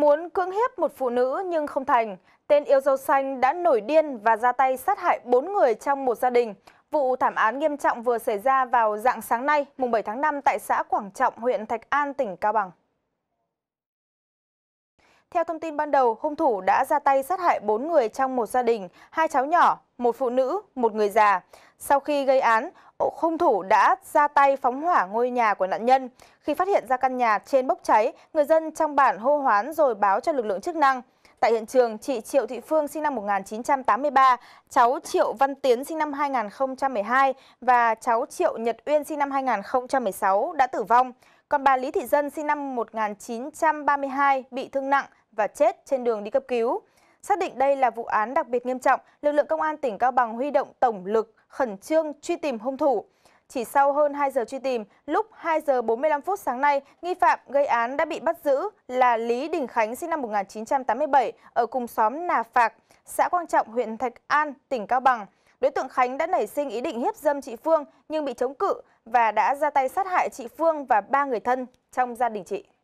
Muốn cưỡng hiếp một phụ nữ nhưng không thành, tên yêu dâu xanh đã nổi điên và ra tay sát hại 4 người trong một gia đình. Vụ thảm án nghiêm trọng vừa xảy ra vào dạng sáng nay, mùng 7 tháng 5 tại xã Quảng Trọng, huyện Thạch An, tỉnh Cao Bằng. Theo thông tin ban đầu, hung thủ đã ra tay sát hại 4 người trong một gia đình, hai cháu nhỏ, một phụ nữ, một người già. Sau khi gây án, hung thủ đã ra tay phóng hỏa ngôi nhà của nạn nhân. Khi phát hiện ra căn nhà trên bốc cháy, người dân trong bản hô hoán rồi báo cho lực lượng chức năng. Tại hiện trường, chị Triệu Thị Phương sinh năm 1983, cháu Triệu Văn Tiến sinh năm 2012 và cháu Triệu Nhật Uyên sinh năm 2016 đã tử vong. Còn bà Lý Thị Dân sinh năm 1932 bị thương nặng và chết trên đường đi cấp cứu. Xác định đây là vụ án đặc biệt nghiêm trọng, lực lượng công an tỉnh Cao Bằng huy động tổng lực khẩn trương truy tìm hung thủ. Chỉ sau hơn 2 giờ truy tìm, lúc 2 giờ 45 phút sáng nay, nghi phạm gây án đã bị bắt giữ là Lý Đình Khánh sinh năm 1987 ở cùng xóm Nà Phạc, xã Quang Trọng, huyện Thạch An, tỉnh Cao Bằng. Đối tượng Khánh đã nảy sinh ý định hiếp dâm chị Phương nhưng bị chống cự và đã ra tay sát hại chị Phương và ba người thân trong gia đình chị.